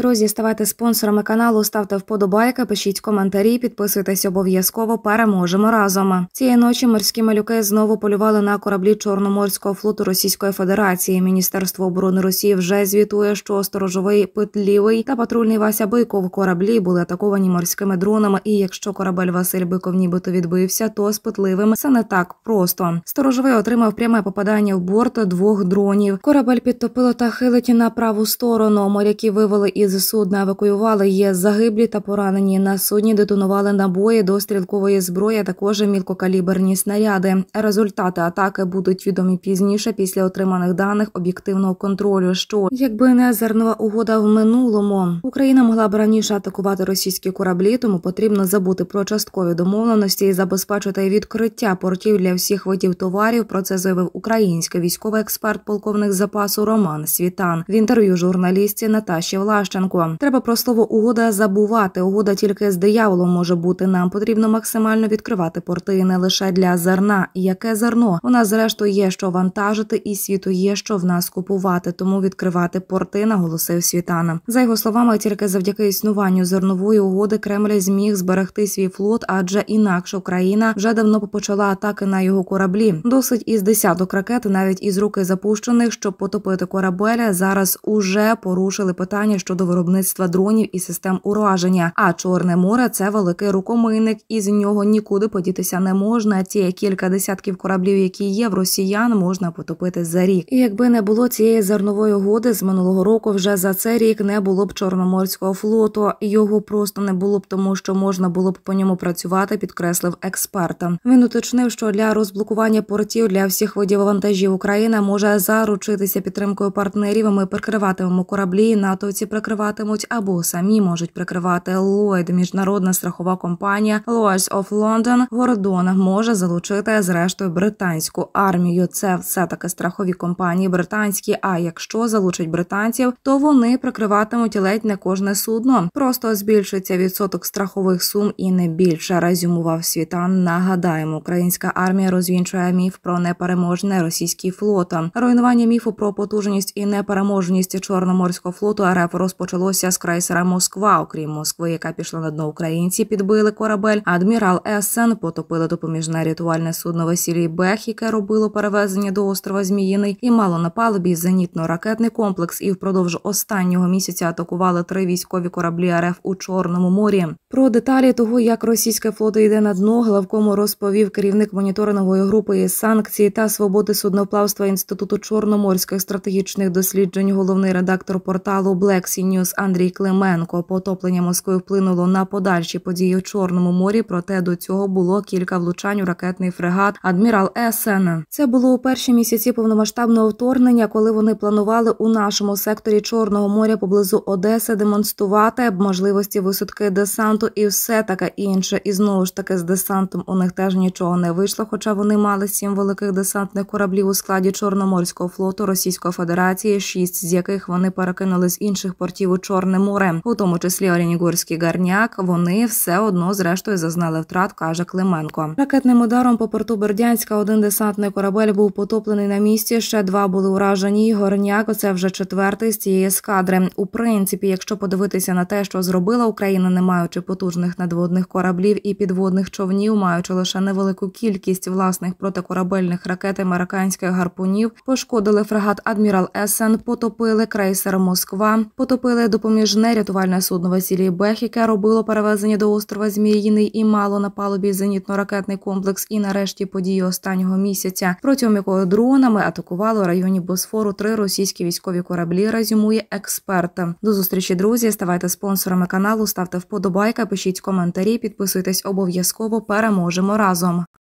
Друзі, ставайте спонсорами каналу, ставте вподобайки, пишіть коментарі, підписуйтесь обов'язково. Переможемо разом. Цієї ночі морські малюки знову полювали на кораблі Чорноморського флоту Російської Федерації. Міністерство оборони Росії вже звітує, що сторожовий Петлівий та патрульний Вася Биков кораблі були атаковані морськими дронами. І якщо корабель Василь Биков нібито відбився, то з Петливим це не так просто. Сторожовий отримав пряме попадання в борт двох дронів. Корабель підтопило та хилить на праву сторону. Моряки вивели із з судна евакуювали є загиблі та поранені. На судні детонували набої до стрілкової зброї, також мілкокаліберні снаряди. Результати атаки будуть відомі пізніше після отриманих даних об'єктивного контролю. Що якби не зернова угода в минулому, Україна могла б раніше атакувати російські кораблі, тому потрібно забути про часткові домовленості і забезпечити відкриття портів для всіх видів товарів. Про це заявив український військовий експерт, полковник запасу Роман Світан в інтерв'ю журналістці Наташі Влащенко. Луценко. Треба про слово угода забувати. Угода тільки з дияволом може бути. Нам потрібно максимально відкривати порти не лише для зерна. Яке зерно у нас, зрештою, є що вантажити, і світу є, що в нас купувати. Тому відкривати порти наголосив світана. За його словами, тільки завдяки існуванню зернової угоди Кремль зміг зберегти свій флот, адже інакше Україна вже давно почала атаки на його кораблі. Досить із десяток ракет, навіть із руки запущених, щоб потопити корабель. Зараз уже порушили питання щодо виробництва дронів і систем ураження. А Чорне море це великий рукомийник, і з нього нікуди подітися не можна. Ті кілька десятків кораблів, які є в росіян, можна потопити за рік. І якби не було цієї зернової угоди з минулого року, вже за цей рік не було б чорноморського флоту. Його просто не було б, тому що можна було б по ньому працювати, підкреслив експерт. Він уточнив, що для розблокування портів для всіх видів вантажів Україна може заручитися підтримкою партнерів. Ми прикриватимемо кораблі, натовці прикриватимуть прикриватимуть або самі можуть прикривати Ллойд. Міжнародна страхова компанія Lawyers of London Гордон може залучити зрештою британську армію. Це все таки страхові компанії британські. А якщо залучать британців, то вони прикриватимуть ледь не кожне судно. Просто збільшиться відсоток страхових сум і не більше. Резюмував світан. Нагадаємо, українська армія розвінчує міф про непереможне російський флот. Руйнування міфу про потужність і непереможність чорноморського флоту РФ розпочало почалося з крейсера Москва. Окрім Москви, яка пішла на дно українці, підбили корабель. Адмірал Есен потопили допоміжне рятувальне судно Василій Бех, яке робило перевезення до острова Зміїний, і мало на палубі зенітно-ракетний комплекс. І впродовж останнього місяця атакували три військові кораблі РФ у Чорному морі. Про деталі того, як російське флото йде на дно, главкому розповів керівник моніторингової групи санкції та свободи судноплавства інституту чорноморських стратегічних досліджень, головний редактор порталу Black Senior Euronews Андрій Клименко. Потоплення Москви вплинуло на подальші події в Чорному морі. Проте до цього було кілька влучань у ракетний фрегат Адмірал Есен. Це було у перші місяці повномасштабного вторгнення, коли вони планували у нашому секторі Чорного моря поблизу Одеси демонструвати можливості висадки десанту і все таке інше. І знову ж таки з десантом у них теж нічого не вийшло. Хоча вони мали сім великих десантних кораблів у складі Чорноморського флоту Російської Федерації, шість з яких вони перекинули з інших портів портів у Чорне море, у тому числі Орінігурський гарняк. Вони все одно зрештою зазнали втрат, каже Клименко. Ракетним ударом по порту Бердянська один десантний корабель був потоплений на місці. Ще два були уражені. Горняк це вже четвертий з цієї ескадри. У принципі, якщо подивитися на те, що зробила Україна, не маючи потужних надводних кораблів і підводних човнів, маючи лише невелику кількість власних протикорабельних ракет американських гарпунів, пошкодили фрегат адмірал Есен, потопили крейсер Москва, потопили підхопили допоміжне рятувальне судно Василій Бех, яке робило перевезення до острова Зміїний і мало на палубі зенітно-ракетний комплекс. І нарешті події останнього місяця, протягом якого дронами атакували у районі Босфору три російські військові кораблі. Резюмує експерт. До зустрічі друзі. Ставайте спонсорами каналу, ставте вподобайка, пишіть коментарі, підписуйтесь обов'язково. Переможемо разом.